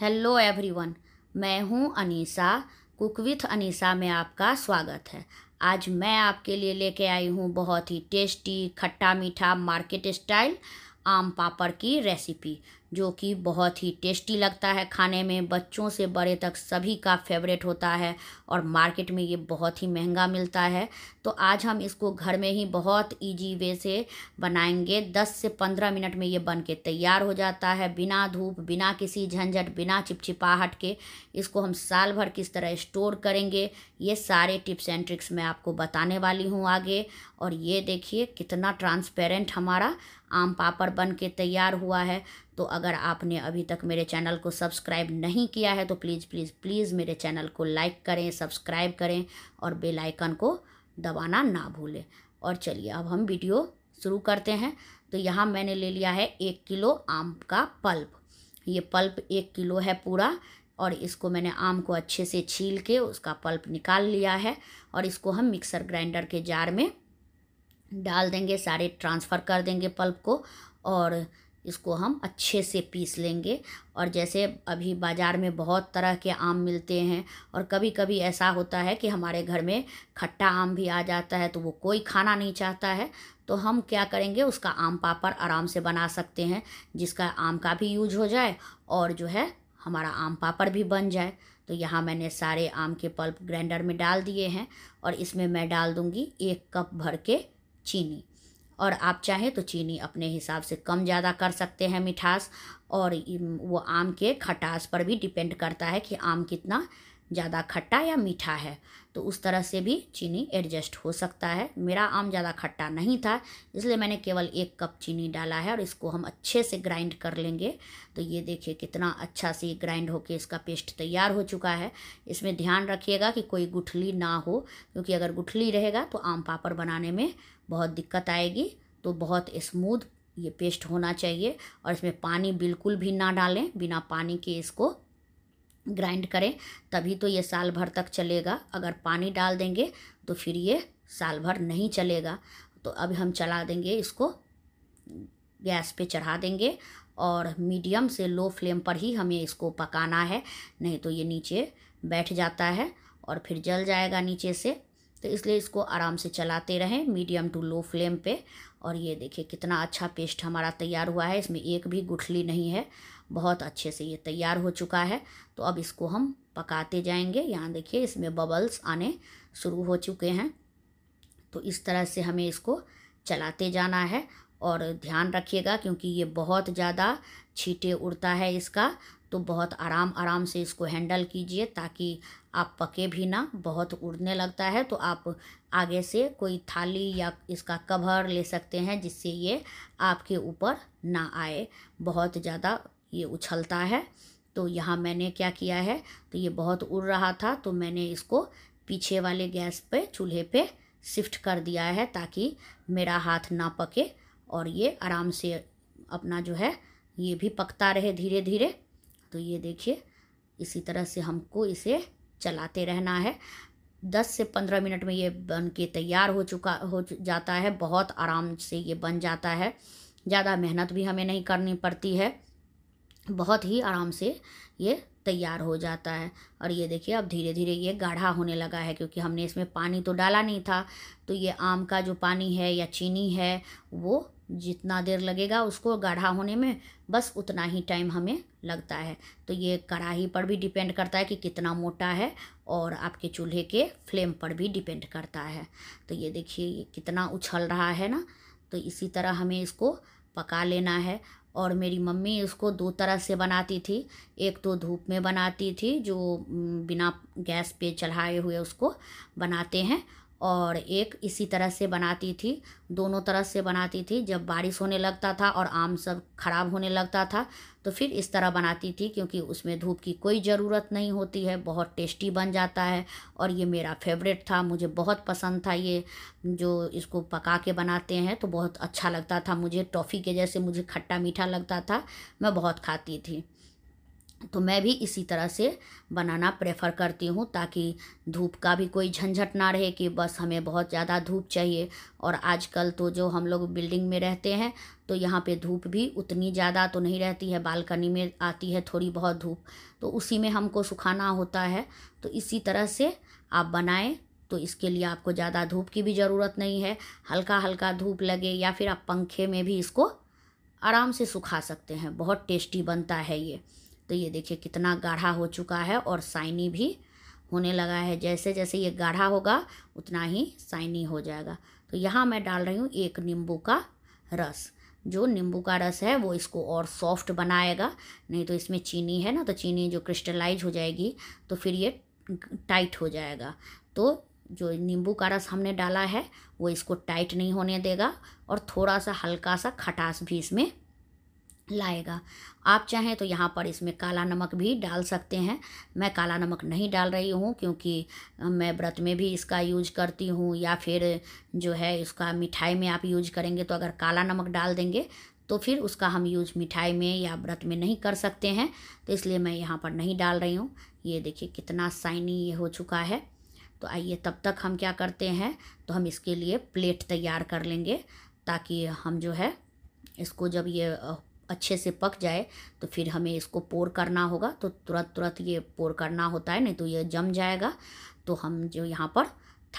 hello everyone मैं हूं Anisa cook with Anisa में आपका स्वागत है आज मैं आपके लिए लेके आई हूं बहुत ही टेस्टी खट्टा मीठा मार्केट स्टाइल आम पापड़ की रेसिपी जो कि बहुत ही टेस्टी लगता है खाने में बच्चों से बड़े तक सभी का फेवरेट होता है और मार्केट में ये बहुत ही महंगा मिलता है तो आज हम इसको घर में ही बहुत इजी वे से बनाएंगे 10 से 15 मिनट में ये बन के तैयार हो जाता है बिना धूप बिना किसी झंझट बिना चिपचिपाहट के इसको हम साल भर किस तरह स्टोर करेंगे ये सारे टिप्स एंड ट्रिक्स मैं आपको बताने वाली हूँ आगे और ये देखिए कितना ट्रांसपेरेंट हमारा आम पापड़ बन के तैयार हुआ है तो अगर आपने अभी तक मेरे चैनल को सब्सक्राइब नहीं किया है तो प्लीज़ प्लीज़ प्लीज़ मेरे चैनल को लाइक करें सब्सक्राइब करें और बेल आइकन को दबाना ना भूलें और चलिए अब हम वीडियो शुरू करते हैं तो यहाँ मैंने ले लिया है एक किलो आम का पल्प ये पल्प एक किलो है पूरा और इसको मैंने आम को अच्छे से छील के उसका पल्प निकाल लिया है और इसको हम मिक्सर ग्राइंडर के जार में डाल देंगे सारे ट्रांसफ़र कर देंगे पल्प को और इसको हम अच्छे से पीस लेंगे और जैसे अभी बाज़ार में बहुत तरह के आम मिलते हैं और कभी कभी ऐसा होता है कि हमारे घर में खट्टा आम भी आ जाता है तो वो कोई खाना नहीं चाहता है तो हम क्या करेंगे उसका आम पापड़ आराम से बना सकते हैं जिसका आम का भी यूज हो जाए और जो है हमारा आम पापड़ भी बन जाए तो यहाँ मैंने सारे आम के पल्प ग्राइंडर में डाल दिए हैं और इसमें मैं डाल दूँगी एक कप भर के चीनी और आप चाहे तो चीनी अपने हिसाब से कम ज़्यादा कर सकते हैं मिठास और वो आम के खटास पर भी डिपेंड करता है कि आम कितना ज़्यादा खट्टा या मीठा है तो उस तरह से भी चीनी एडजस्ट हो सकता है मेरा आम ज़्यादा खट्टा नहीं था इसलिए मैंने केवल एक कप चीनी डाला है और इसको हम अच्छे से ग्राइंड कर लेंगे तो ये देखिए कितना अच्छा से ग्राइंड होके इसका पेस्ट तैयार हो चुका है इसमें ध्यान रखिएगा कि कोई गुठली ना हो क्योंकि अगर गुठली रहेगा तो आम पापड़ बनाने में बहुत दिक्कत आएगी तो बहुत स्मूथ ये पेस्ट होना चाहिए और इसमें पानी बिल्कुल भी ना डालें बिना पानी के इसको ग्राइंड करें तभी तो ये साल भर तक चलेगा अगर पानी डाल देंगे तो फिर ये साल भर नहीं चलेगा तो अब हम चला देंगे इसको गैस पे चढ़ा देंगे और मीडियम से लो फ्लेम पर ही हमें इसको पकाना है नहीं तो ये नीचे बैठ जाता है और फिर जल जाएगा नीचे से तो इसलिए इसको आराम से चलाते रहें मीडियम टू लो फ्लेम पे और ये देखिए कितना अच्छा पेस्ट हमारा तैयार हुआ है इसमें एक भी गुठली नहीं है बहुत अच्छे से ये तैयार हो चुका है तो अब इसको हम पकाते जाएंगे यहाँ देखिए इसमें बबल्स आने शुरू हो चुके हैं तो इस तरह से हमें इसको चलाते जाना है और ध्यान रखिएगा क्योंकि ये बहुत ज़्यादा छीटे उड़ता है इसका तो बहुत आराम आराम से इसको हैंडल कीजिए ताकि आप पके भी ना बहुत उड़ने लगता है तो आप आगे से कोई थाली या इसका कवर ले सकते हैं जिससे ये आपके ऊपर ना आए बहुत ज़्यादा ये उछलता है तो यहाँ मैंने क्या किया है तो ये बहुत उड़ रहा था तो मैंने इसको पीछे वाले गैस पे चूल्हे पे शिफ्ट कर दिया है ताकि मेरा हाथ ना पके और ये आराम से अपना जो है ये भी पकता रहे धीरे धीरे तो ये देखिए इसी तरह से हमको इसे चलाते रहना है दस से पंद्रह मिनट में ये बन के तैयार हो चुका हो जाता है बहुत आराम से ये बन जाता है ज़्यादा मेहनत भी हमें नहीं करनी पड़ती है बहुत ही आराम से ये तैयार हो जाता है और ये देखिए अब धीरे धीरे ये गाढ़ा होने लगा है क्योंकि हमने इसमें पानी तो डाला नहीं था तो ये आम का जो पानी है या चीनी है वो जितना देर लगेगा उसको गाढ़ा होने में बस उतना ही टाइम हमें लगता है तो ये कढ़ाई पर भी डिपेंड करता है कि कितना मोटा है और आपके चूल्हे के फ्लेम पर भी डिपेंड करता है तो ये देखिए ये कितना उछल रहा है ना तो इसी तरह हमें इसको पका लेना है और मेरी मम्मी उसको दो तरह से बनाती थी एक तो धूप में बनाती थी जो बिना गैस पे चढ़ाए हुए उसको बनाते हैं और एक इसी तरह से बनाती थी दोनों तरह से बनाती थी जब बारिश होने लगता था और आम सब खराब होने लगता था तो फिर इस तरह बनाती थी क्योंकि उसमें धूप की कोई ज़रूरत नहीं होती है बहुत टेस्टी बन जाता है और ये मेरा फेवरेट था मुझे बहुत पसंद था ये जो इसको पका के बनाते हैं तो बहुत अच्छा लगता था मुझे टॉफ़ी के जैसे मुझे खट्टा मीठा लगता था मैं बहुत खाती थी तो मैं भी इसी तरह से बनाना प्रेफर करती हूँ ताकि धूप का भी कोई झंझट ना रहे कि बस हमें बहुत ज़्यादा धूप चाहिए और आजकल तो जो हम लोग बिल्डिंग में रहते हैं तो यहाँ पे धूप भी उतनी ज़्यादा तो नहीं रहती है बालकनी में आती है थोड़ी बहुत धूप तो उसी में हमको सुखाना होता है तो इसी तरह से आप बनाएँ तो इसके लिए आपको ज़्यादा धूप की भी ज़रूरत नहीं है हल्का हल्का धूप लगे या फिर आप पंखे में भी इसको आराम से सुखा सकते हैं बहुत टेस्टी बनता है ये तो ये देखिए कितना गाढ़ा हो चुका है और साइनी भी होने लगा है जैसे जैसे ये गाढ़ा होगा उतना ही साइनी हो जाएगा तो यहाँ मैं डाल रही हूँ एक नींबू का रस जो नींबू का रस है वो इसको और सॉफ्ट बनाएगा नहीं तो इसमें चीनी है ना तो चीनी जो क्रिस्टलाइज हो जाएगी तो फिर ये टाइट हो जाएगा तो जो नींबू का रस हमने डाला है वो इसको टाइट नहीं होने देगा और थोड़ा सा हल्का सा खटास भी इसमें लाएगा आप चाहें तो यहाँ पर इसमें काला नमक भी डाल सकते हैं मैं काला नमक नहीं डाल रही हूँ क्योंकि मैं व्रत में भी इसका यूज करती हूँ या फिर जो है इसका मिठाई में आप यूज करेंगे तो अगर काला नमक डाल देंगे तो फिर उसका हम यूज मिठाई में या व्रत में नहीं कर सकते हैं तो इसलिए मैं यहाँ पर नहीं डाल रही हूँ ये देखिए कितना साइनी ये हो चुका है तो आइए तब तक हम क्या करते हैं तो हम इसके लिए प्लेट तैयार कर लेंगे ताकि हम जो है इसको जब ये अच्छे से पक जाए तो फिर हमें इसको पोर करना होगा तो तुरंत तुरंत ये पोर करना होता है नहीं तो ये जम जाएगा तो हम जो यहाँ पर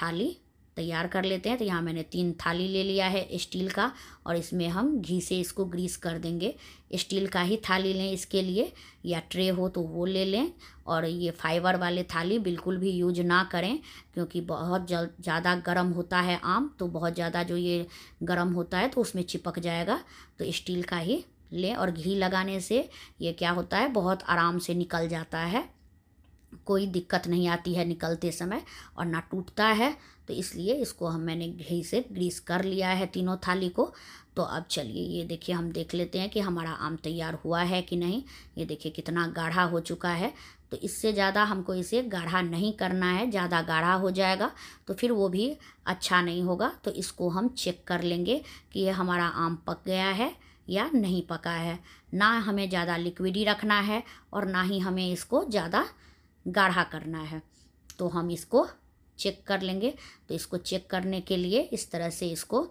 थाली तैयार कर लेते हैं तो यहाँ मैंने तीन थाली ले लिया है स्टील का और इसमें हम घी से इसको ग्रीस कर देंगे स्टील का ही थाली लें इसके लिए या ट्रे हो तो वो ले लें और ये फाइबर वाले थाली बिल्कुल भी यूज ना करें क्योंकि बहुत ज़्यादा गर्म होता है आम तो बहुत ज़्यादा जो ये गर्म होता है तो उसमें चिपक जाएगा तो स्टील का ही लें और घी लगाने से ये क्या होता है बहुत आराम से निकल जाता है कोई दिक्कत नहीं आती है निकलते समय और ना टूटता है तो इसलिए इसको हम मैंने घी से ग्रीस कर लिया है तीनों थाली को तो अब चलिए ये देखिए हम देख लेते हैं कि हमारा आम तैयार हुआ है कि नहीं ये देखिए कितना गाढ़ा हो चुका है तो इससे ज़्यादा हमको इसे गाढ़ा नहीं करना है ज़्यादा गाढ़ा हो जाएगा तो फिर वो भी अच्छा नहीं होगा तो इसको हम चेक कर लेंगे कि ये हमारा आम पक गया है या नहीं पका है ना हमें ज़्यादा लिक्विडी रखना है और ना ही हमें इसको ज़्यादा गाढ़ा करना है तो हम इसको चेक कर लेंगे तो इसको चेक करने के लिए इस तरह से इसको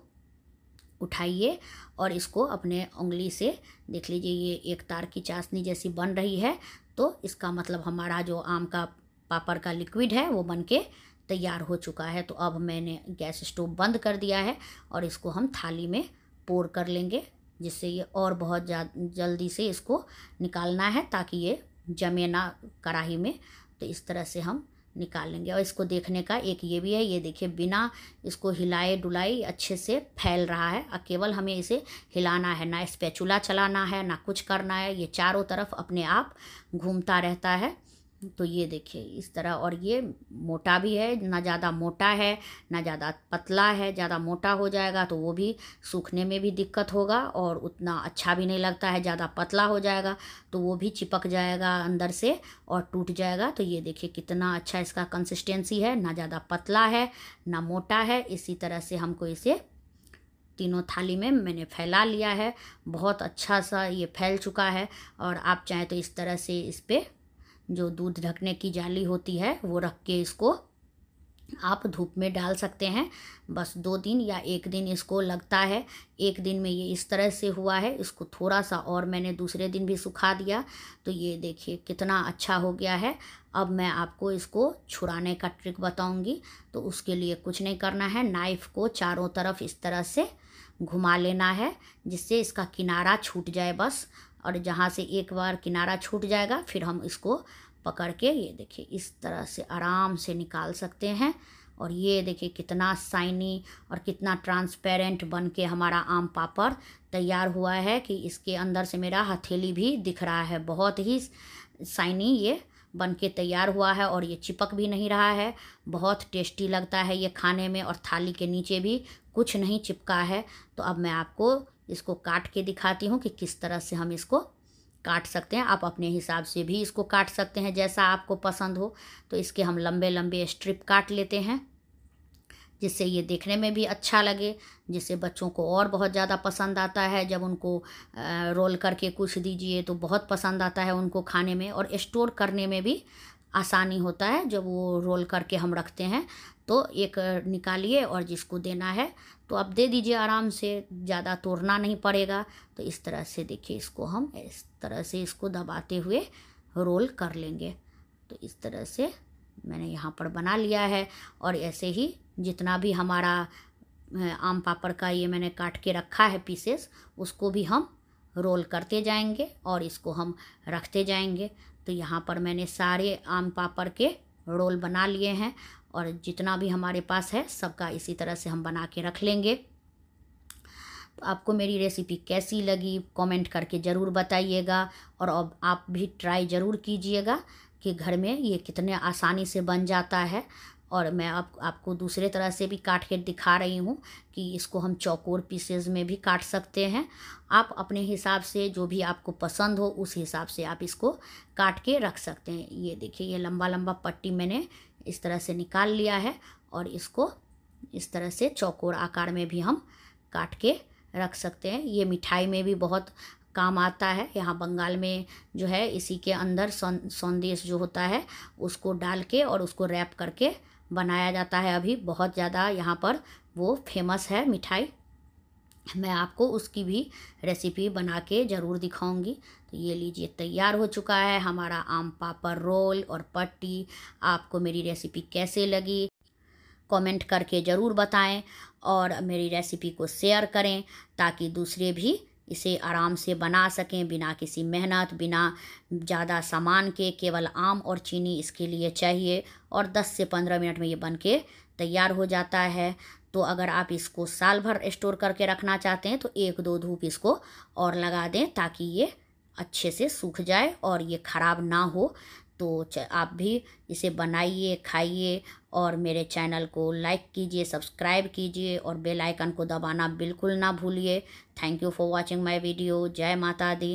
उठाइए और इसको अपने उंगली से देख लीजिए ये एक तार की चाशनी जैसी बन रही है तो इसका मतलब हमारा जो आम का पापड़ का लिक्विड है वो बन के तैयार हो चुका है तो अब मैंने गैस स्टोव बंद कर दिया है और इसको हम थाली में पोर कर लेंगे जिससे ये और बहुत जल्दी से इसको निकालना है ताकि ये जमे ना कढ़ाई में तो इस तरह से हम निकालेंगे और इसको देखने का एक ये भी है ये देखिए बिना इसको हिलाए डुलाए अच्छे से फैल रहा है और केवल हमें इसे हिलाना है ना स्पैचुला चलाना है ना कुछ करना है ये चारों तरफ अपने आप घूमता रहता है तो ये देखिए इस तरह और ये मोटा भी है ना ज़्यादा मोटा है ना ज़्यादा पतला है ज़्यादा मोटा हो जाएगा तो वो भी सूखने में भी दिक्कत होगा और उतना अच्छा भी नहीं लगता है ज़्यादा पतला हो जाएगा तो वो भी चिपक जाएगा अंदर से और टूट जाएगा तो ये देखिए कितना अच्छा इसका कंसिस्टेंसी है ना ज़्यादा पतला है ना मोटा है इसी तरह से हमको इसे तीनों थाली में मैंने फैला लिया है बहुत अच्छा सा ये फैल चुका है और आप चाहें तो इस तरह से इस पर जो दूध ढकने की जाली होती है वो रख के इसको आप धूप में डाल सकते हैं बस दो दिन या एक दिन इसको लगता है एक दिन में ये इस तरह से हुआ है इसको थोड़ा सा और मैंने दूसरे दिन भी सुखा दिया तो ये देखिए कितना अच्छा हो गया है अब मैं आपको इसको छुड़ाने का ट्रिक बताऊंगी तो उसके लिए कुछ नहीं करना है नाइफ़ को चारों तरफ इस तरह से घुमा लेना है जिससे इसका किनारा छूट जाए बस और जहाँ से एक बार किनारा छूट जाएगा फिर हम इसको पकड़ के ये देखिए इस तरह से आराम से निकाल सकते हैं और ये देखिए कितना साइनी और कितना ट्रांसपेरेंट बन के हमारा आम पापड़ तैयार हुआ है कि इसके अंदर से मेरा हथेली भी दिख रहा है बहुत ही साइनी ये बन के तैयार हुआ है और ये चिपक भी नहीं रहा है बहुत टेस्टी लगता है ये खाने में और थाली के नीचे भी कुछ नहीं चिपका है तो अब मैं आपको इसको काट के दिखाती हूँ कि किस तरह से हम इसको काट सकते हैं आप अपने हिसाब से भी इसको काट सकते हैं जैसा आपको पसंद हो तो इसके हम लंबे लंबे स्ट्रिप काट लेते हैं जिससे ये देखने में भी अच्छा लगे जिससे बच्चों को और बहुत ज़्यादा पसंद आता है जब उनको रोल करके कुछ दीजिए तो बहुत पसंद आता है उनको खाने में और स्टोर करने में भी आसानी होता है जब वो रोल करके हम रखते हैं तो एक निकालिए और जिसको देना है तो आप दे दीजिए आराम से ज़्यादा तोड़ना नहीं पड़ेगा तो इस तरह से देखिए इसको हम इस तरह से इसको दबाते हुए रोल कर लेंगे तो इस तरह से मैंने यहाँ पर बना लिया है और ऐसे ही जितना भी हमारा आम पापड़ का ये मैंने काट के रखा है पीसेस उसको भी हम रोल करते जाएंगे और इसको हम रखते जाएंगे तो यहाँ पर मैंने सारे आम पापड़ के रोल बना लिए हैं और जितना भी हमारे पास है सबका इसी तरह से हम बना के रख लेंगे तो आपको मेरी रेसिपी कैसी लगी कमेंट करके ज़रूर बताइएगा और अब आप भी ट्राई ज़रूर कीजिएगा कि घर में ये कितने आसानी से बन जाता है और मैं आप आपको दूसरे तरह से भी काट के दिखा रही हूँ कि इसको हम चौकोर पीसेज में भी काट सकते हैं आप अपने हिसाब से जो भी आपको पसंद हो उस हिसाब से आप इसको काट के रख सकते हैं ये देखिए ये लंबा लंबा पट्टी मैंने इस तरह से निकाल लिया है और इसको इस तरह से चौकोर आकार में भी हम काट के रख सकते हैं ये मिठाई में भी बहुत काम आता है यहाँ बंगाल में जो है इसी के अंदर सौंदेश जो होता है उसको डाल के और उसको रैप करके बनाया जाता है अभी बहुत ज़्यादा यहाँ पर वो फेमस है मिठाई मैं आपको उसकी भी रेसिपी बना के ज़रूर दिखाऊंगी तो ये लीजिए तैयार हो चुका है हमारा आम पापड़ रोल और पट्टी आपको मेरी रेसिपी कैसे लगी कमेंट करके ज़रूर बताएं और मेरी रेसिपी को शेयर करें ताकि दूसरे भी इसे आराम से बना सकें बिना किसी मेहनत बिना ज़्यादा सामान के केवल आम और चीनी इसके लिए चाहिए और 10 से 15 मिनट में ये बन के तैयार हो जाता है तो अगर आप इसको साल भर स्टोर करके रखना चाहते हैं तो एक दो धूप इसको और लगा दें ताकि ये अच्छे से सूख जाए और ये ख़राब ना हो तो आप भी इसे बनाइए खाइए और मेरे चैनल को लाइक कीजिए सब्सक्राइब कीजिए और बेल आइकन को दबाना बिल्कुल ना भूलिए thank you for watching my video जय माता दी